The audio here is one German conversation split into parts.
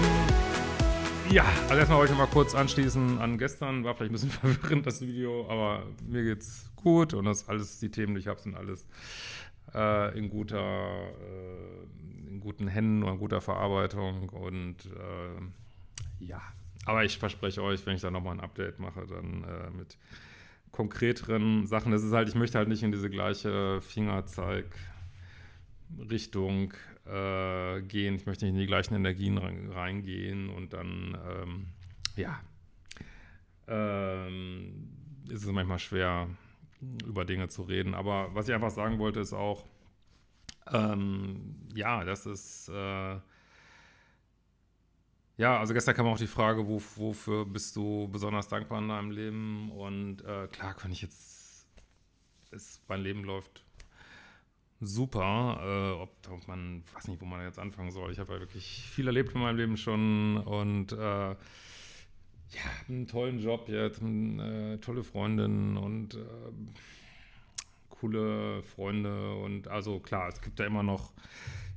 Lieben. Ja, also erstmal wollte ich mal kurz anschließen an gestern. War vielleicht ein bisschen verwirrend, das Video, aber mir geht's gut und das alles, die Themen, die ich habe, sind alles äh, in guter, äh, in guten Händen und in guter Verarbeitung und äh, ja. Aber ich verspreche euch, wenn ich da nochmal ein Update mache, dann äh, mit konkreteren Sachen. Das ist halt, ich möchte halt nicht in diese gleiche Fingerzeig-Richtung äh, gehen. Ich möchte nicht in die gleichen Energien reingehen und dann, ähm, ja, ähm, ist es manchmal schwer, über Dinge zu reden. Aber was ich einfach sagen wollte, ist auch, ähm, ja, das ist, äh, ja, also gestern kam auch die Frage, wo, wofür bist du besonders dankbar in deinem Leben? Und äh, klar, kann ich jetzt, ist, mein Leben läuft super. Äh, ob, ob, man, weiß nicht, wo man jetzt anfangen soll. Ich habe ja wirklich viel erlebt in meinem Leben schon und äh, ja, einen tollen Job jetzt, äh, tolle Freundin und äh, coole Freunde und also klar, es gibt ja immer noch,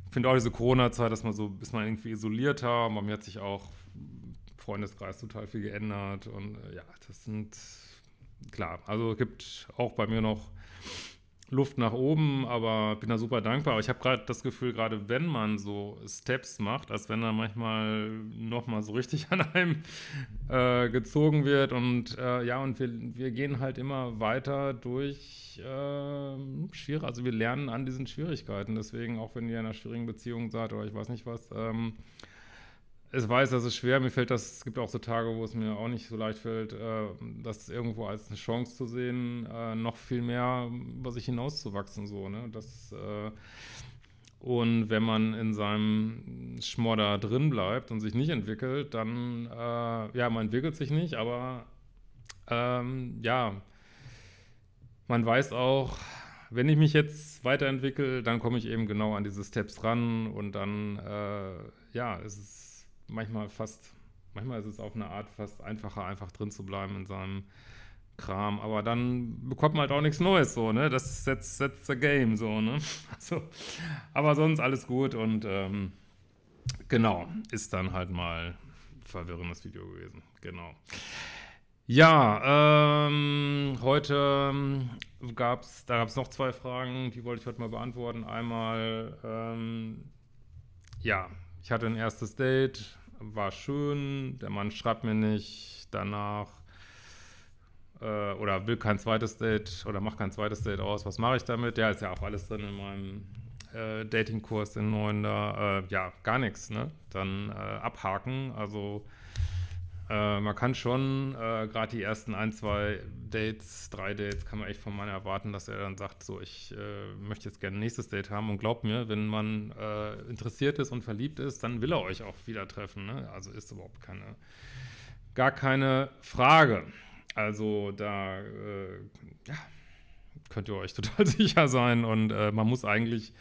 ich finde auch diese Corona-Zeit, dass man so, bis man irgendwie isolierter, man hat sich auch Freundeskreis total viel geändert und äh, ja, das sind klar, also es gibt auch bei mir noch Luft nach oben, aber bin da super dankbar. Aber ich habe gerade das Gefühl, gerade wenn man so Steps macht, als wenn da manchmal nochmal so richtig an einem äh, gezogen wird. Und äh, ja, und wir, wir gehen halt immer weiter durch äh, schwierig. Also wir lernen an diesen Schwierigkeiten. Deswegen, auch wenn ihr in einer schwierigen Beziehung seid oder ich weiß nicht was, ähm, es weiß, das ist schwer. Mir fällt das, es gibt auch so Tage, wo es mir auch nicht so leicht fällt, äh, das irgendwo als eine Chance zu sehen, äh, noch viel mehr über sich hinauszuwachsen. So, ne? das, äh, und wenn man in seinem Schmodder drin bleibt und sich nicht entwickelt, dann, äh, ja, man entwickelt sich nicht, aber ähm, ja, man weiß auch, wenn ich mich jetzt weiterentwickle, dann komme ich eben genau an diese Steps ran und dann, äh, ja, es ist manchmal fast, manchmal ist es auf eine Art fast einfacher, einfach drin zu bleiben in seinem Kram. Aber dann bekommt man halt auch nichts Neues, so, ne? Das setzt that's the game, so, ne? Also, aber sonst alles gut und ähm, genau, ist dann halt mal ein verwirrendes Video gewesen. Genau. Ja, ähm, heute ähm, gab es, da gab es noch zwei Fragen, die wollte ich heute mal beantworten. Einmal, ähm, ja, ich hatte ein erstes Date, war schön, der Mann schreibt mir nicht danach äh, oder will kein zweites Date oder macht kein zweites Date aus, was mache ich damit? Ja, ist ja auch alles drin in meinem äh, Datingkurs in neuen da. Äh, ja, gar nichts, ne? Dann äh, abhaken, also äh, man kann schon, äh, gerade die ersten ein, zwei Dates, drei Dates, kann man echt von Mann erwarten, dass er dann sagt, so, ich äh, möchte jetzt gerne ein nächstes Date haben. Und glaubt mir, wenn man äh, interessiert ist und verliebt ist, dann will er euch auch wieder treffen. Ne? Also ist überhaupt keine, gar keine Frage. Also da, äh, ja, könnt ihr euch total sicher sein. Und äh, man muss eigentlich,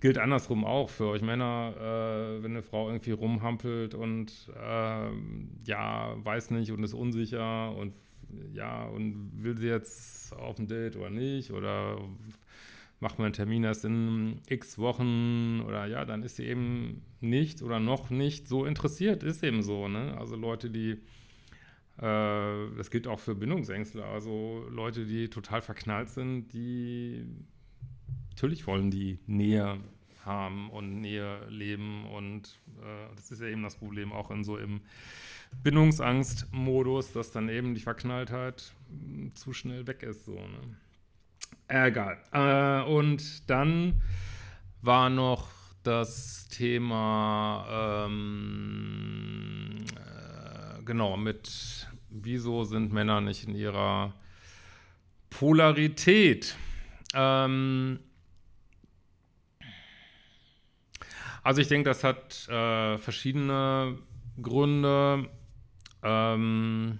gilt andersrum auch für euch Männer, äh, wenn eine Frau irgendwie rumhampelt und äh, ja, weiß nicht und ist unsicher und ja, und will sie jetzt auf ein Date oder nicht oder macht man einen Termin erst in x Wochen oder ja, dann ist sie eben nicht oder noch nicht so interessiert, ist eben so, ne? Also Leute, die äh, das gilt auch für Bindungsängste, also Leute, die total verknallt sind, die natürlich wollen die Nähe haben und Nähe leben und äh, das ist ja eben das Problem auch in so im Bindungsangstmodus, dass dann eben die Verknalltheit hm, zu schnell weg ist, so, ne? Äh, egal. Äh, und dann war noch das Thema ähm, genau, mit Wieso sind Männer nicht in ihrer Polarität? Ähm, also ich denke, das hat äh, verschiedene Gründe. Ähm,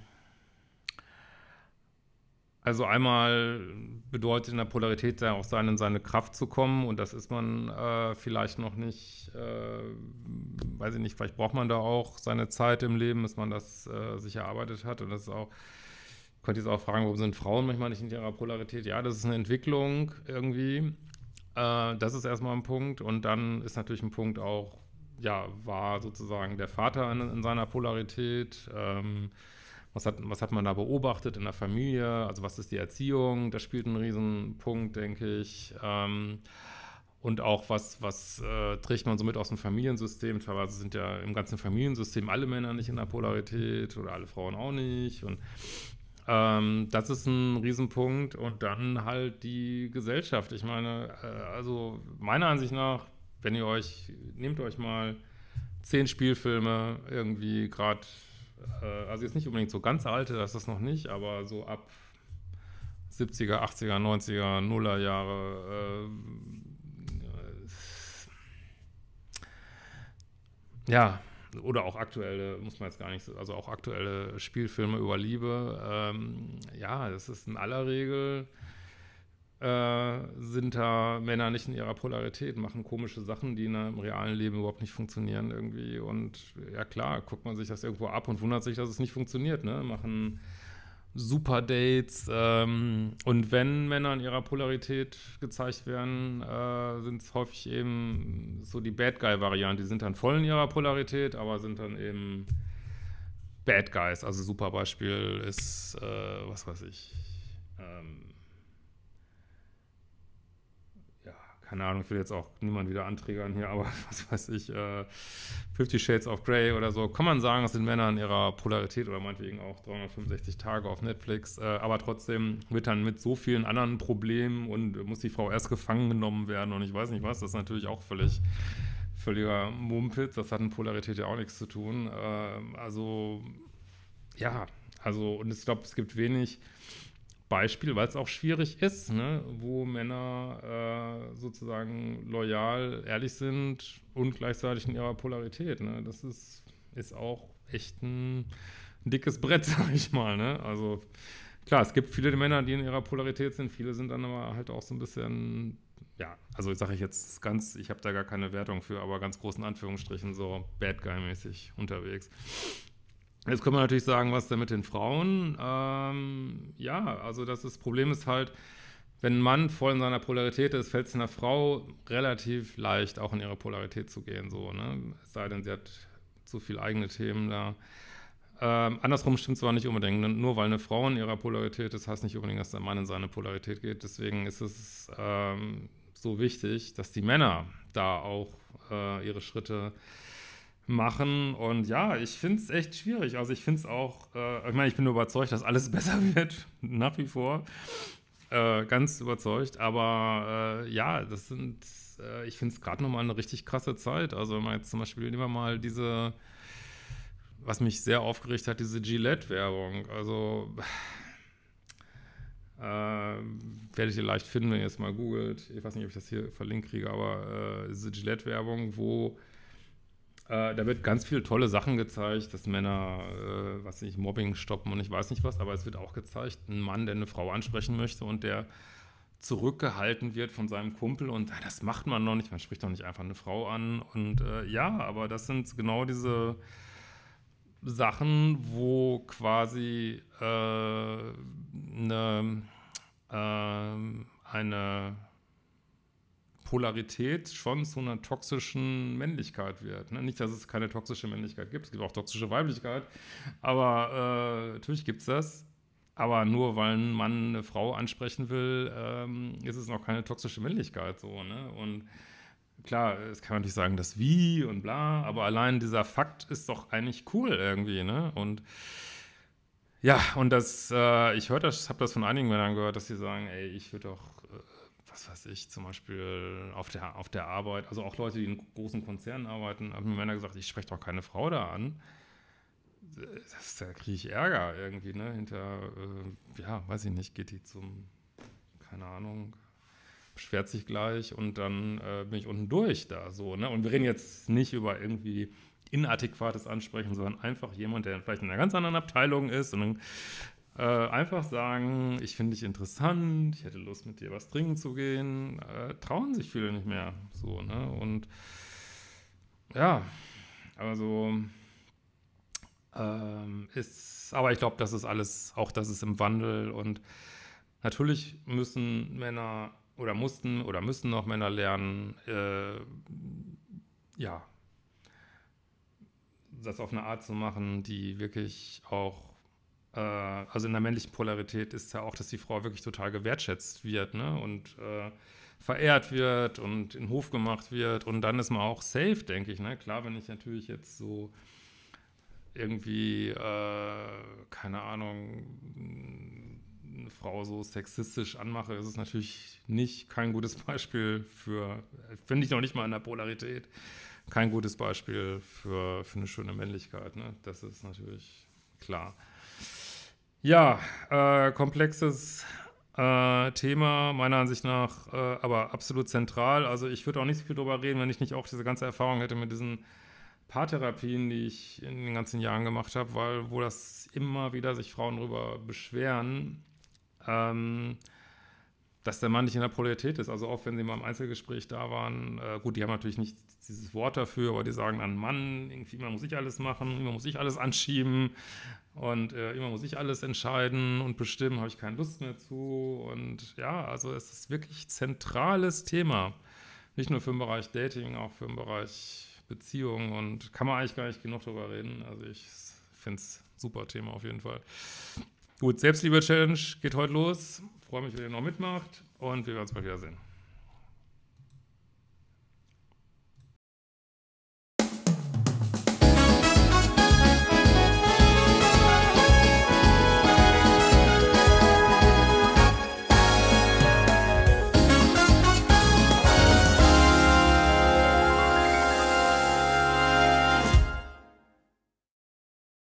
also einmal bedeutet in der Polarität ja auch sein, in seine Kraft zu kommen und das ist man äh, vielleicht noch nicht, äh, weiß ich nicht, vielleicht braucht man da auch seine Zeit im Leben, bis man das äh, sich erarbeitet hat und das ist auch, ich könnte jetzt auch fragen, warum sind Frauen manchmal nicht in ihrer Polarität? Ja, das ist eine Entwicklung irgendwie, äh, das ist erstmal ein Punkt und dann ist natürlich ein Punkt auch, ja, war sozusagen der Vater in, in seiner Polarität, ähm, was hat, was hat man da beobachtet in der Familie, also was ist die Erziehung, das spielt einen Riesenpunkt, denke ich. Ähm, und auch was, was äh, trägt man somit aus dem Familiensystem? Teilweise sind ja im ganzen Familiensystem alle Männer nicht in der Polarität oder alle Frauen auch nicht. Und ähm, das ist ein Riesenpunkt. Und dann halt die Gesellschaft. Ich meine, äh, also meiner Ansicht nach, wenn ihr euch, nehmt euch mal zehn Spielfilme irgendwie gerade äh, also jetzt nicht unbedingt so ganz alte, das ist noch nicht, aber so ab 70er, 80er, 90er, Nuller Jahre. Äh, ja, oder auch aktuelle, muss man jetzt gar nicht, also auch aktuelle Spielfilme über Liebe. Ähm, ja, das ist in aller Regel äh, sind da Männer nicht in ihrer Polarität, machen komische Sachen, die in einem realen Leben überhaupt nicht funktionieren irgendwie. Und ja klar, guckt man sich das irgendwo ab und wundert sich, dass es nicht funktioniert, ne? Machen super Dates. Ähm, und wenn Männer in ihrer Polarität gezeigt werden, äh, sind es häufig eben so die Bad Guy-Variante. Die sind dann voll in ihrer Polarität, aber sind dann eben Bad Guys. Also super Beispiel ist, äh, was weiß ich, ähm, keine Ahnung, ich will jetzt auch niemand wieder anträgern hier, aber was weiß ich, äh, Fifty Shades of Grey oder so, kann man sagen, es sind Männer in ihrer Polarität oder meinetwegen auch 365 Tage auf Netflix, äh, aber trotzdem wird dann mit so vielen anderen Problemen und muss die Frau erst gefangen genommen werden und ich weiß nicht was, das ist natürlich auch völlig völliger Mumpitz, das hat mit Polarität ja auch nichts zu tun, äh, also ja, also und ich glaube, es gibt wenig Beispiel, weil es auch schwierig ist, ne? wo Männer äh, sozusagen loyal, ehrlich sind und gleichzeitig in ihrer Polarität. Ne? Das ist, ist auch echt ein, ein dickes Brett, sag ich mal. Ne? Also klar, es gibt viele Männer, die in ihrer Polarität sind, viele sind dann aber halt auch so ein bisschen, ja, also sage ich jetzt ganz, ich habe da gar keine Wertung für, aber ganz großen Anführungsstrichen so Bad Guy-mäßig unterwegs. Jetzt kann man natürlich sagen, was denn mit den Frauen? Ähm, ja, also das, ist, das Problem ist halt, wenn ein Mann voll in seiner Polarität ist, fällt es einer Frau relativ leicht, auch in ihre Polarität zu gehen, so, ne? Es sei denn, sie hat zu viele eigene Themen da. Ähm, andersrum stimmt es zwar nicht unbedingt, ne? nur weil eine Frau in ihrer Polarität ist, heißt nicht unbedingt, dass der Mann in seine Polarität geht. Deswegen ist es ähm, so wichtig, dass die Männer da auch äh, ihre Schritte äh, machen. Und ja, ich finde es echt schwierig. Also ich finde es auch, äh, ich meine, ich bin überzeugt, dass alles besser wird, nach wie vor. Äh, ganz überzeugt. Aber äh, ja, das sind, äh, ich finde es gerade nochmal eine richtig krasse Zeit. Also wenn man jetzt zum Beispiel, nehmen wir mal diese, was mich sehr aufgeregt hat, diese Gillette-Werbung. Also äh, werdet ihr leicht finden, wenn ihr es mal googelt. Ich weiß nicht, ob ich das hier verlinkt kriege, aber äh, diese Gillette-Werbung, wo äh, da wird ganz viele tolle Sachen gezeigt, dass Männer, äh, was ich, Mobbing stoppen und ich weiß nicht was, aber es wird auch gezeigt, ein Mann, der eine Frau ansprechen möchte und der zurückgehalten wird von seinem Kumpel und ah, das macht man noch nicht, man spricht doch nicht einfach eine Frau an und äh, ja, aber das sind genau diese Sachen, wo quasi äh, ne, ähm, eine, äh, eine Polarität schon zu einer toxischen Männlichkeit wird. Ne? Nicht, dass es keine toxische Männlichkeit gibt, es gibt auch toxische Weiblichkeit, aber äh, natürlich gibt es das. Aber nur weil ein Mann eine Frau ansprechen will, ähm, ist es noch keine toxische Männlichkeit so. Ne? Und klar, es kann man nicht sagen, das wie und bla, aber allein dieser Fakt ist doch eigentlich cool irgendwie, ne? Und ja, und das, äh, ich höre das, habe das von einigen Männern gehört, dass sie sagen, ey, ich würde doch äh, was weiß ich, zum Beispiel auf der, auf der Arbeit, also auch Leute, die in großen Konzernen arbeiten, haben mir Männer gesagt, ich spreche doch keine Frau da an. Das, da kriege ich Ärger irgendwie, ne? Hinter, äh, ja, weiß ich nicht, geht die zum, keine Ahnung, beschwert sich gleich und dann äh, bin ich unten durch da so, ne? Und wir reden jetzt nicht über irgendwie inadäquates Ansprechen, sondern einfach jemand, der vielleicht in einer ganz anderen Abteilung ist und dann äh, einfach sagen, ich finde dich interessant, ich hätte Lust, mit dir was trinken zu gehen. Äh, trauen sich viele nicht mehr. So, ne? Und ja, also ähm, ist, aber ich glaube, das ist alles, auch das ist im Wandel und natürlich müssen Männer oder mussten oder müssen noch Männer lernen, äh, ja, das auf eine Art zu machen, die wirklich auch äh, also in der männlichen Polarität ist ja auch, dass die Frau wirklich total gewertschätzt wird ne? und äh, verehrt wird und in den Hof gemacht wird. Und dann ist man auch safe, denke ich. Ne? Klar, wenn ich natürlich jetzt so irgendwie, äh, keine Ahnung, eine Frau so sexistisch anmache, ist es natürlich nicht kein gutes Beispiel für, finde ich noch nicht mal in der Polarität, kein gutes Beispiel für, für eine schöne Männlichkeit. Ne? Das ist natürlich klar. Ja, äh, komplexes äh, Thema, meiner Ansicht nach, äh, aber absolut zentral. Also ich würde auch nicht so viel darüber reden, wenn ich nicht auch diese ganze Erfahrung hätte mit diesen Paartherapien, die ich in den ganzen Jahren gemacht habe, weil wo das immer wieder sich Frauen drüber beschweren, ähm, dass der Mann nicht in der Polarität ist. Also oft, wenn sie mal im Einzelgespräch da waren, äh, gut, die haben natürlich nicht dieses Wort dafür, aber die sagen dann, Mann, irgendwie, man muss ich alles machen, man muss ich alles anschieben, und äh, immer muss ich alles entscheiden und bestimmen, habe ich keine Lust mehr zu. Und ja, also es ist wirklich zentrales Thema. Nicht nur für den Bereich Dating, auch für den Bereich Beziehung. Und kann man eigentlich gar nicht genug drüber reden. Also ich finde es super Thema auf jeden Fall. Gut, Selbstliebe-Challenge geht heute los. Freue mich, wenn ihr noch mitmacht. Und wir werden uns bald wiedersehen.